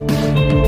you.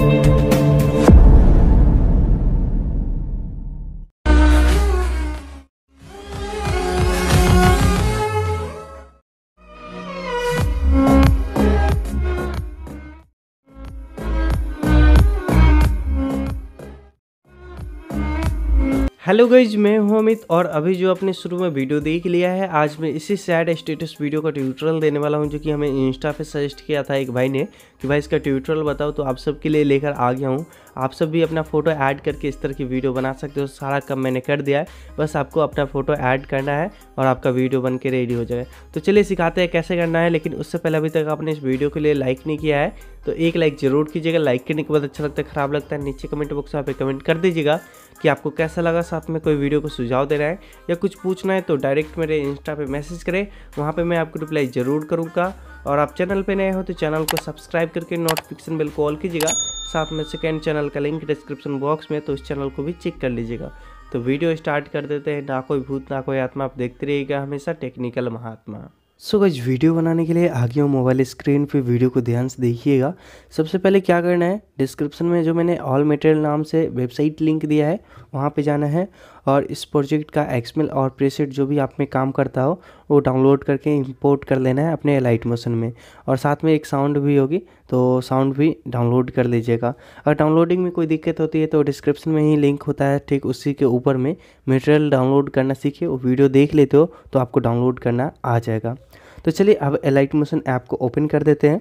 Hello guys मैं हूं अमित और अभी जो आपने शुरू में वीडियो देख लिया है आज मैं इसी सैड स्टेटस वीडियो का ट्यूटोरियल देने वाला हूं जो कि हमें इंस्टा पे सजेस्ट किया था एक भाई ने कि भाई इसका ट्यूटोरियल बताओ तो आप सबके लिए लेकर आ गया हूं आप सब भी अपना फ़ोटो ऐड करके इस तरह की वीडियो बना सकते हो सारा काम मैंने कर दिया है बस आपको अपना फ़ोटो ऐड करना है और आपका वीडियो बन के रेडी हो जाए तो चलिए सिखाते हैं कैसे करना है लेकिन उससे पहले अभी तक आपने इस वीडियो के लिए लाइक नहीं किया है तो एक लाइक ज़रूर कीजिएगा लाइक करने के बाद अच्छा लगता है ख़राब लगता है नीचे कमेंट बॉक्स में आप कमेंट कर दीजिएगा कि आपको कैसा लगा साथ में कोई वीडियो को सुझाव देना है या कुछ पूछना है तो डायरेक्ट मेरे इंस्टा पे मैसेज करें वहाँ पे मैं आपको रिप्लाई ज़रूर करूँगा और आप चैनल पे नए हो तो चैनल को सब्सक्राइब करके नोटिफिकेशन बिल को ऑल कीजिएगा साथ में सेकेंड चैनल का लिंक डिस्क्रिप्शन बॉक्स में तो इस चैनल को भी चेक कर लीजिएगा तो वीडियो स्टार्ट कर देते हैं ना कोई भूत ना कोई आत्मा आप देखते रहिएगा हमेशा टेक्निकल महात्मा सो so गज वीडियो बनाने के लिए आगे मोबाइल स्क्रीन पे वीडियो को ध्यान से देखिएगा सबसे पहले क्या करना है डिस्क्रिप्शन में जो मैंने ऑल मटेरियल नाम से वेबसाइट लिंक दिया है वहाँ पे जाना है और इस प्रोजेक्ट का एक्समेल और प्रेसेट जो भी आप में काम करता हो वो डाउनलोड करके इंपोर्ट कर लेना है अपने लाइट मोशन में और साथ में एक साउंड भी होगी तो साउंड भी डाउनलोड कर लीजिएगा अगर डाउनलोडिंग में कोई दिक्कत होती है तो डिस्क्रिप्शन में ही लिंक होता है ठीक उसी के ऊपर में मटेरियल डाउनलोड करना सीखिए वो वीडियो देख लेते हो तो आपको डाउनलोड करना आ जाएगा तो चलिए अब एलाइट मोशन ऐप को ओपन कर देते हैं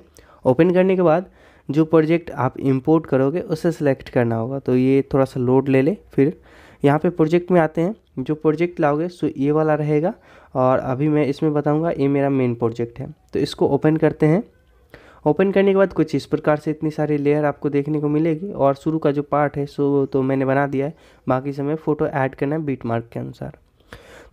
ओपन करने के बाद जो प्रोजेक्ट आप इंपोर्ट करोगे उसे सेलेक्ट करना होगा तो ये थोड़ा सा लोड ले ले फिर यहाँ पे प्रोजेक्ट में आते हैं जो प्रोजेक्ट लाओगे सो ये वाला रहेगा और अभी मैं इसमें बताऊँगा ये मेरा मेन प्रोजेक्ट है तो इसको ओपन करते हैं ओपन करने के बाद कुछ इस प्रकार से इतनी सारी लेयर आपको देखने को मिलेगी और शुरू का जो पार्ट है सो तो मैंने बना दिया है बाकी समय फ़ोटो ऐड करना है बीट मार्क के अनुसार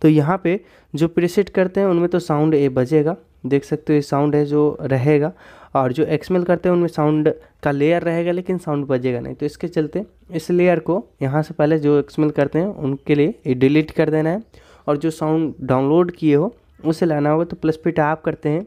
तो यहाँ पे जो प्रीसेट करते हैं उनमें तो साउंड ए बजेगा देख सकते हो ये साउंड है जो रहेगा और जो एक्समेल करते हैं उनमें साउंड का लेयर रहेगा लेकिन साउंड बजेगा नहीं तो इसके चलते इस लेयर को यहाँ से पहले जो एक्समेल करते हैं उनके लिए डिलीट कर देना है और जो साउंड डाउनलोड किए हो उसे लाना होगा तो प्लस पे टैप करते हैं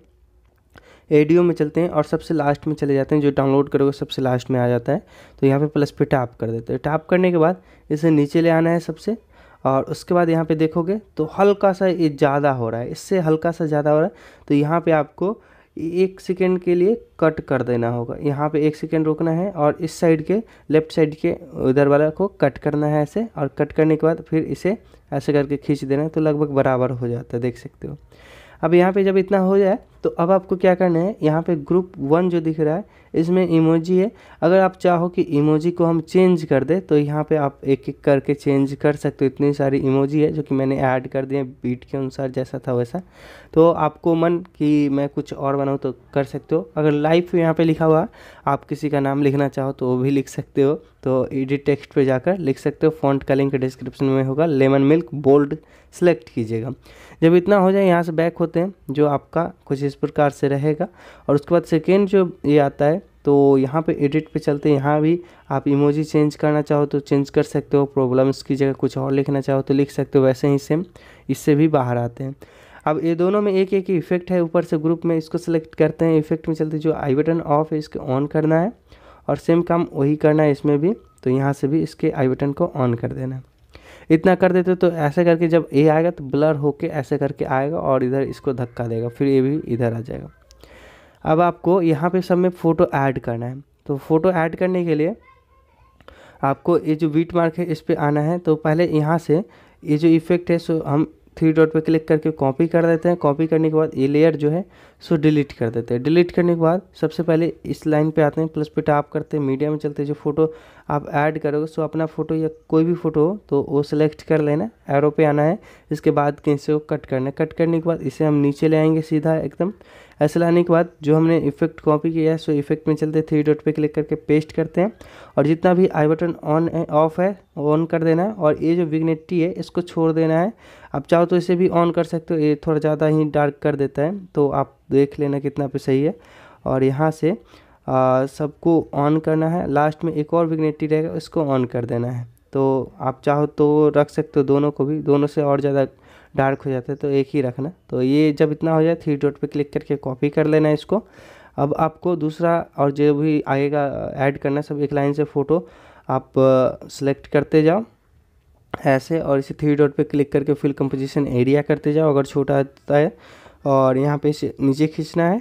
एडियो में चलते हैं और सबसे लास्ट में चले जाते हैं जो डाउनलोड करोगे सबसे लास्ट में आ जाता है तो यहाँ पे प्लस पे टैप कर देते हैं टैप करने के बाद इसे नीचे ले आना है सबसे और उसके बाद यहाँ पे देखोगे तो हल्का सा ये ज़्यादा हो रहा है इससे हल्का सा ज़्यादा हो रहा है तो यहाँ पे आपको एक सेकेंड के लिए कट कर देना होगा यहाँ पे एक सेकेंड रोकना है और इस साइड के लेफ्ट साइड के उधर वाला को कट करना है ऐसे और कट करने के बाद फिर इसे ऐसे करके खींच देना है तो लगभग बराबर हो जाता है देख सकते हो अब यहाँ पर जब इतना हो जाए तो अब आपको क्या करना है यहाँ पे ग्रुप वन जो दिख रहा है इसमें इमोजी है अगर आप चाहो कि इमोजी को हम चेंज कर दें तो यहाँ पे आप एक एक करके चेंज कर सकते हो इतनी सारी इमोजी है जो कि मैंने ऐड कर दिए बीट के अनुसार जैसा था वैसा तो आपको मन कि मैं कुछ और बनाऊँ तो कर सकते हो अगर लाइफ यहाँ पर लिखा हुआ आप किसी का नाम लिखना चाहो तो वो भी लिख सकते हो तो एडिट टेक्स्ट पे जाकर लिख सकते हो फॉन्ट का लिंक डिस्क्रिप्शन में होगा लेमन मिल्क बोल्ड सेलेक्ट कीजिएगा जब इतना हो जाए यहाँ से बैक होते हैं जो आपका कुछ इस प्रकार से रहेगा और उसके बाद सेकेंड जो ये आता है तो यहाँ पे एडिट पे चलते हैं यहाँ भी आप इमोजी चेंज करना चाहो तो चेंज कर सकते हो प्रॉब्लम्स की जगह कुछ और लिखना चाहो तो लिख सकते हो वैसे ही सेम इससे भी बाहर आते हैं अब ये दोनों में एक एक इफेक्ट है ऊपर से ग्रुप में इसको सेलेक्ट करते हैं इफेक्ट में चलते जो आई बटन ऑफ है इसके ऑन करना है और सेम काम वही करना है इसमें भी तो यहाँ से भी इसके आई बटन को ऑन कर देना है इतना कर देते तो ऐसे करके जब ए आएगा तो ब्लर होके ऐसे करके आएगा और इधर इसको धक्का देगा फिर ये भी इधर आ जाएगा अब आपको यहाँ पे सब में फ़ोटो ऐड करना है तो फ़ोटो ऐड करने के लिए आपको ये जो वीट मार्क है इस पर आना है तो पहले यहाँ से ये जो इफेक्ट है सो हम थ्री डॉट पे क्लिक करके कॉपी कर देते हैं कॉपी करने के बाद ये लेयर जो है सो डिलीट कर देते हैं डिलीट करने के बाद सबसे पहले इस लाइन पे आते हैं प्लस पे टाप करते हैं मीडिया में चलते हैं जो फोटो आप ऐड करोगे सो अपना फ़ोटो या कोई भी फ़ोटो हो तो वो सिलेक्ट कर लेना एरो पे आना है इसके बाद कहीं से वो कट करना है कट करने के बाद इसे हम नीचे ले आएंगे सीधा एकदम ऐसे लाने के बाद जो हमने इफेक्ट कॉपी किया है सो इफेक्ट में चलते थ्री डॉट पे क्लिक करके पेस्ट करते हैं और जितना भी आई बटन ऑन है ऑफ है ऑन कर देना है और ये जो विग्नेटी है इसको छोड़ देना है आप चाहो तो इसे भी ऑन कर सकते हो ये थोड़ा ज़्यादा ही डार्क कर देता है तो आप देख लेना कितना पे सही है और यहाँ से सबको ऑन करना है लास्ट में एक और विग्नेटी रहेगा उसको ऑन कर देना है तो आप चाहो तो रख सकते हो दोनों को भी दोनों से और ज़्यादा डार्क हो जाता है तो एक ही रखना तो ये जब इतना हो जाए थ्री डॉट पे क्लिक करके कॉपी कर लेना है इसको अब आपको दूसरा और जो भी आएगा ऐड करना सब एक लाइन से फ़ोटो आप सेलेक्ट करते जाओ ऐसे और इसे थ्री डॉट पे क्लिक करके फिल कंपोजिशन एरिया करते जाओ अगर छोटा आता तो है और यहाँ पे नीचे खींचना है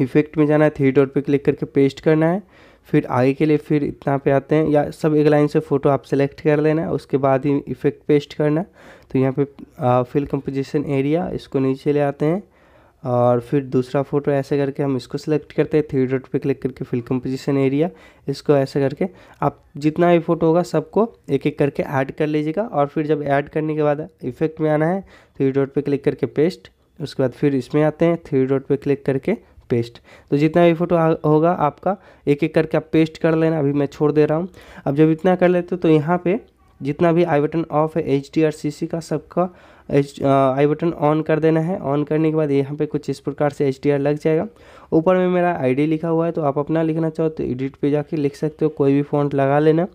इफ़ेक्ट में जाना है थ्री डॉट पे क्लिक करके पेस्ट करना है फिर आगे के लिए फिर इतना पे आते हैं या सब एक लाइन से फ़ोटो आप सेलेक्ट कर लेना है उसके बाद ही इफ़ेक्ट पेस्ट करना तो यहाँ पे फिल कंपोजिशन एरिया इसको नीचे ले आते हैं और फिर दूसरा फ़ोटो ऐसे करके हम इसको सेलेक्ट करते हैं थ्री डॉट पे क्लिक करके फिल कंपोजिशन एरिया इसको ऐसे करके आप जितना भी फ़ोटो होगा सबको एक एक करके ऐड कर लीजिएगा और फिर जब ऐड करने के बाद इफ़ेक्ट में आना है थ्री डॉट पे क्लिक करके पेस्ट उसके बाद फिर इसमें आते हैं थ्री डॉट पे क्लिक करके पेस्ट तो जितना भी फोटो होगा आपका एक एक करके आप पेस्ट कर लेना अभी मैं छोड़ दे रहा हूँ अब जब इतना कर लेते हो तो यहाँ पे जितना भी आई बटन ऑफ है H D R C C का सबका एच आई बटन ऑन कर देना है ऑन करने के बाद यहाँ पे कुछ इस प्रकार से एच डी आर लग जाएगा ऊपर में मेरा आई डी लिखा हुआ है तो आप अपना लिखना चाहो तो एडिट पे जाके लिख सकते हो कोई भी फ़ॉन्ट लगा लेना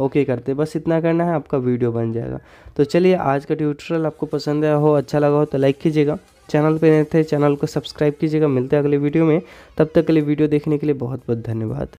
ओके करते बस इतना करना है आपका वीडियो बन जाएगा तो चलिए आज का ट्यूटोरियल आपको पसंद आया हो अच्छा लगा हो तो लाइक कीजिएगा चैनल पर नए थे चैनल को सब्सक्राइब कीजिएगा मिलते हैं अगले वीडियो में तब तक के लिए वीडियो देखने के लिए बहुत बहुत धन्यवाद